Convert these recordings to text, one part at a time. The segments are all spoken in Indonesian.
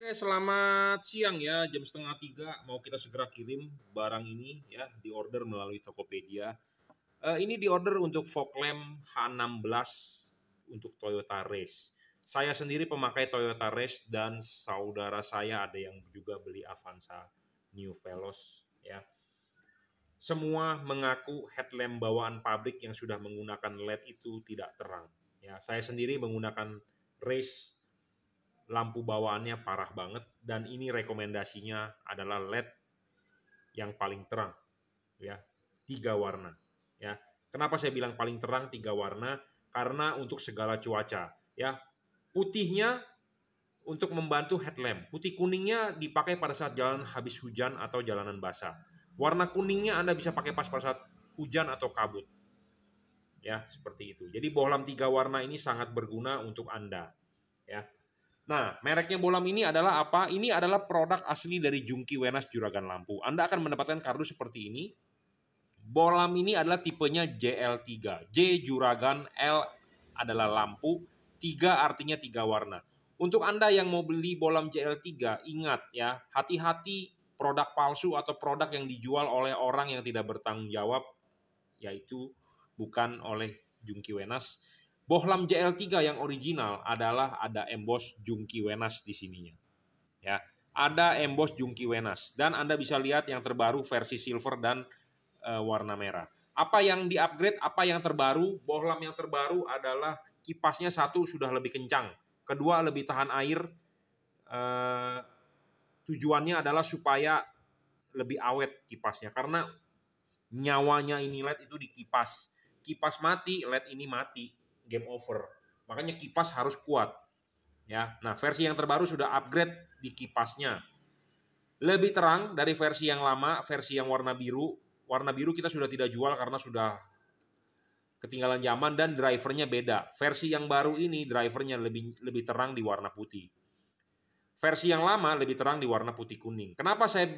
Oke, selamat siang ya, jam setengah tiga. Mau kita segera kirim barang ini ya, di order melalui Tokopedia. Uh, ini di order untuk fog lamp H16 untuk Toyota Race. Saya sendiri pemakai Toyota Race dan saudara saya ada yang juga beli Avanza New Veloz ya. Semua mengaku headlamp bawaan pabrik yang sudah menggunakan LED itu tidak terang. Ya, saya sendiri menggunakan Race lampu bawaannya parah banget dan ini rekomendasinya adalah LED yang paling terang ya tiga warna ya kenapa saya bilang paling terang tiga warna karena untuk segala cuaca ya putihnya untuk membantu headlamp putih kuningnya dipakai pada saat jalan habis hujan atau jalanan basah warna kuningnya anda bisa pakai pas pada saat hujan atau kabut ya seperti itu jadi bohlam tiga warna ini sangat berguna untuk anda ya Nah, mereknya bolam ini adalah apa? Ini adalah produk asli dari Jungki Wenas Juragan Lampu. Anda akan mendapatkan kardus seperti ini. Bolam ini adalah tipenya JL3. J Juragan, L adalah lampu, 3 artinya 3 warna. Untuk Anda yang mau beli bolam JL3, ingat ya, hati-hati produk palsu atau produk yang dijual oleh orang yang tidak bertanggung jawab, yaitu bukan oleh Jungki Wenas Bohlam JL3 yang original adalah ada emboss jungki wenas di sininya. Ya, ada emboss jungki wenas dan Anda bisa lihat yang terbaru versi silver dan e, warna merah. Apa yang di-upgrade, apa yang terbaru? Bohlam yang terbaru adalah kipasnya satu sudah lebih kencang, kedua lebih tahan air. E, tujuannya adalah supaya lebih awet kipasnya karena nyawanya ini LED itu di kipas. Kipas mati, LED ini mati game over. Makanya kipas harus kuat. Ya. Nah, versi yang terbaru sudah upgrade di kipasnya. Lebih terang dari versi yang lama, versi yang warna biru. Warna biru kita sudah tidak jual karena sudah ketinggalan zaman dan drivernya beda. Versi yang baru ini drivernya lebih lebih terang di warna putih. Versi yang lama lebih terang di warna putih kuning. Kenapa saya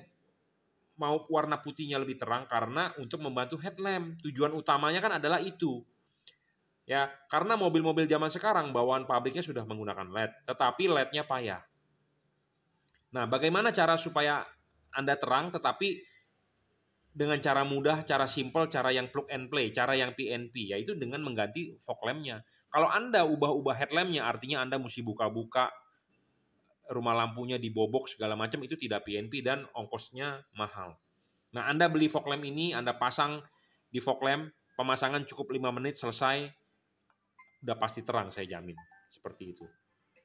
mau warna putihnya lebih terang karena untuk membantu headlamp. Tujuan utamanya kan adalah itu. Ya, karena mobil-mobil zaman sekarang bawaan pabriknya sudah menggunakan LED, tetapi LED-nya payah. Nah, bagaimana cara supaya Anda terang tetapi dengan cara mudah, cara simple, cara yang plug and play, cara yang PNP, yaitu dengan mengganti fog lampnya. Kalau Anda ubah-ubah headlampnya, artinya Anda mesti buka-buka rumah lampunya dibobok segala macam itu tidak PNP dan ongkosnya mahal. Nah, Anda beli fog lamp ini, Anda pasang di fog lamp, pemasangan cukup 5 menit selesai, udah pasti terang saya jamin seperti itu.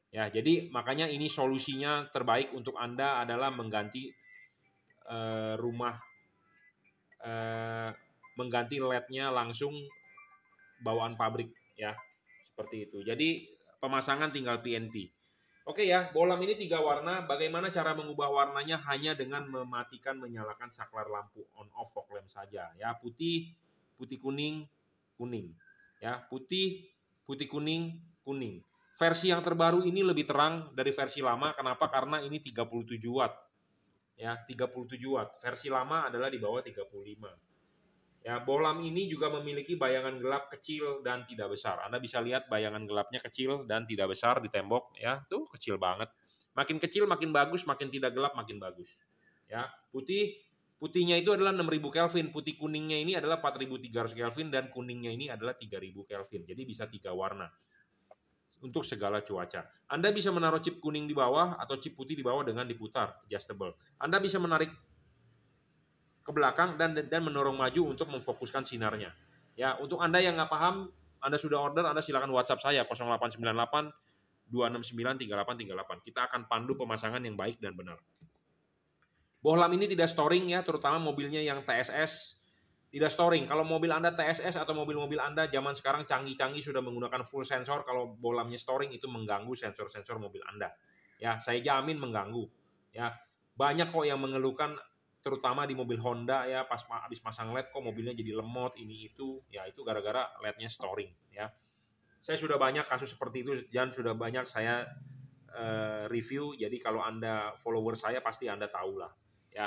Ya, jadi makanya ini solusinya terbaik untuk Anda adalah mengganti uh, rumah uh, mengganti led langsung bawaan pabrik ya. Seperti itu. Jadi pemasangan tinggal PNP. Oke ya, bolam ini tiga warna. Bagaimana cara mengubah warnanya hanya dengan mematikan menyalakan saklar lampu on off fog lamp saja. Ya, putih, putih kuning, kuning. Ya, putih, putih kuning kuning. Versi yang terbaru ini lebih terang dari versi lama. Kenapa? Karena ini 37 watt. Ya, 37 watt. Versi lama adalah di bawah 35. Ya, bohlam ini juga memiliki bayangan gelap kecil dan tidak besar. Anda bisa lihat bayangan gelapnya kecil dan tidak besar di tembok ya. Tuh kecil banget. Makin kecil makin bagus, makin tidak gelap makin bagus. Ya, putih Putihnya itu adalah 6000 Kelvin, putih kuningnya ini adalah 4300 Kelvin dan kuningnya ini adalah 3000 Kelvin. Jadi bisa tiga warna untuk segala cuaca. Anda bisa menaruh chip kuning di bawah atau chip putih di bawah dengan diputar, adjustable. Anda bisa menarik ke belakang dan dan mendorong maju untuk memfokuskan sinarnya. Ya, untuk Anda yang nggak paham, Anda sudah order, Anda silakan WhatsApp saya 0898 269 3838. Kita akan pandu pemasangan yang baik dan benar. Bohlam ini tidak storing ya, terutama mobilnya yang TSS tidak storing. Kalau mobil Anda TSS atau mobil-mobil Anda zaman sekarang canggih-canggih sudah menggunakan full sensor, kalau bohlamnya storing itu mengganggu sensor-sensor mobil Anda. Ya, saya jamin mengganggu. Ya, banyak kok yang mengeluhkan terutama di mobil Honda ya pas habis masang LED kok mobilnya jadi lemot ini itu ya itu gara-gara LED-nya storing ya. Saya sudah banyak kasus seperti itu dan sudah banyak saya uh, review jadi kalau Anda follower saya pasti Anda tahu lah ya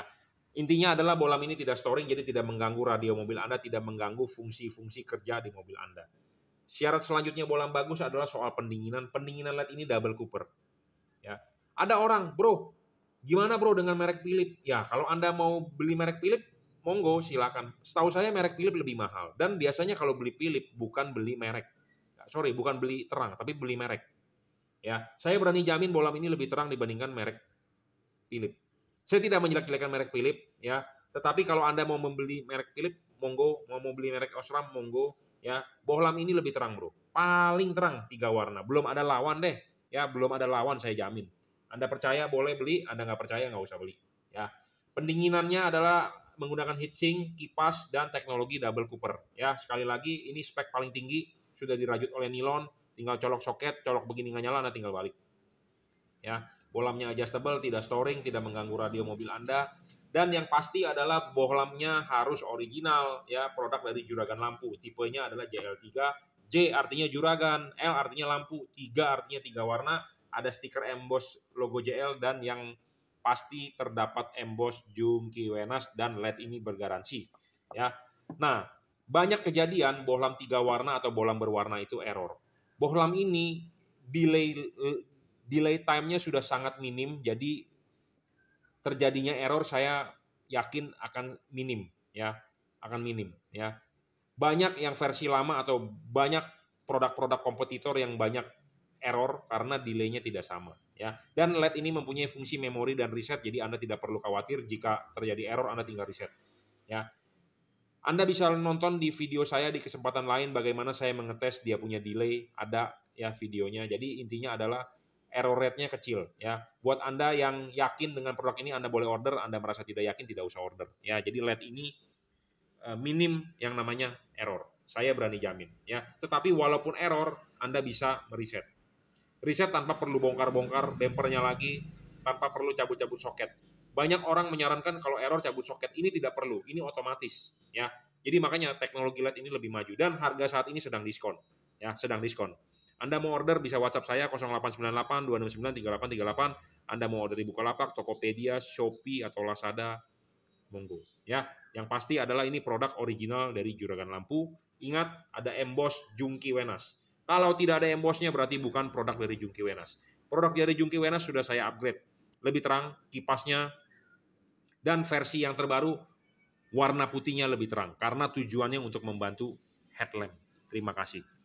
intinya adalah bolam ini tidak storing jadi tidak mengganggu radio mobil Anda tidak mengganggu fungsi-fungsi kerja di mobil Anda syarat selanjutnya bolam bagus adalah soal pendinginan pendinginan LED ini double cooper ya ada orang bro gimana bro dengan merek Philip ya kalau Anda mau beli merek Philip monggo silakan setahu saya merek Philip lebih mahal dan biasanya kalau beli Philip bukan beli merek ya, sorry bukan beli terang tapi beli merek ya saya berani jamin bolam ini lebih terang dibandingkan merek Philip saya tidak menjelek-jelekan merek Philip ya, tetapi kalau Anda mau membeli merek Philip, monggo, mau membeli merek Osram, monggo ya. Bohlam ini lebih terang, Bro. Paling terang tiga warna. Belum ada lawan deh. Ya, belum ada lawan saya jamin. Anda percaya boleh beli, Anda nggak percaya nggak usah beli. Ya. Pendinginannya adalah menggunakan heatsink, kipas, dan teknologi double cooper. Ya, sekali lagi ini spek paling tinggi sudah dirajut oleh nilon, tinggal colok soket, colok begini nggak nyala, anda tinggal balik. Ya, Bohlamnya adjustable, tidak storing, tidak mengganggu radio mobil Anda. Dan yang pasti adalah bohlamnya harus original ya, produk dari Juragan Lampu. Tipenya adalah JL3, J artinya juragan, L artinya lampu, 3 artinya tiga warna, ada stiker emboss logo JL dan yang pasti terdapat emboss jungki wenas dan LED ini bergaransi ya. Nah, banyak kejadian bohlam tiga warna atau bohlam berwarna itu error. Bohlam ini delay delay time-nya sudah sangat minim, jadi terjadinya error saya yakin akan minim ya, akan minim ya. Banyak yang versi lama atau banyak produk-produk kompetitor yang banyak error karena delay-nya tidak sama ya. Dan LED ini mempunyai fungsi memori dan reset jadi Anda tidak perlu khawatir jika terjadi error Anda tinggal reset ya. Anda bisa nonton di video saya di kesempatan lain bagaimana saya mengetes dia punya delay, ada ya videonya. Jadi intinya adalah error rate-nya kecil ya. Buat Anda yang yakin dengan produk ini Anda boleh order, Anda merasa tidak yakin tidak usah order ya. Jadi LED ini eh, minim yang namanya error. Saya berani jamin ya. Tetapi walaupun error, Anda bisa meriset. Riset tanpa perlu bongkar-bongkar bempernya lagi, tanpa perlu cabut-cabut soket. Banyak orang menyarankan kalau error cabut soket ini tidak perlu, ini otomatis ya. Jadi makanya teknologi LED ini lebih maju dan harga saat ini sedang diskon ya, sedang diskon. Anda mau order bisa WhatsApp saya 0898 269 3838. Anda mau order di Bukalapak, Tokopedia, Shopee atau Lazada, monggo. Ya, yang pasti adalah ini produk original dari Juragan Lampu. Ingat ada emboss Jungki Wenas. Kalau tidak ada embossnya berarti bukan produk dari Jungki Wenas. Produk dari Jungki Wenas sudah saya upgrade. Lebih terang kipasnya dan versi yang terbaru warna putihnya lebih terang karena tujuannya untuk membantu headlamp. Terima kasih.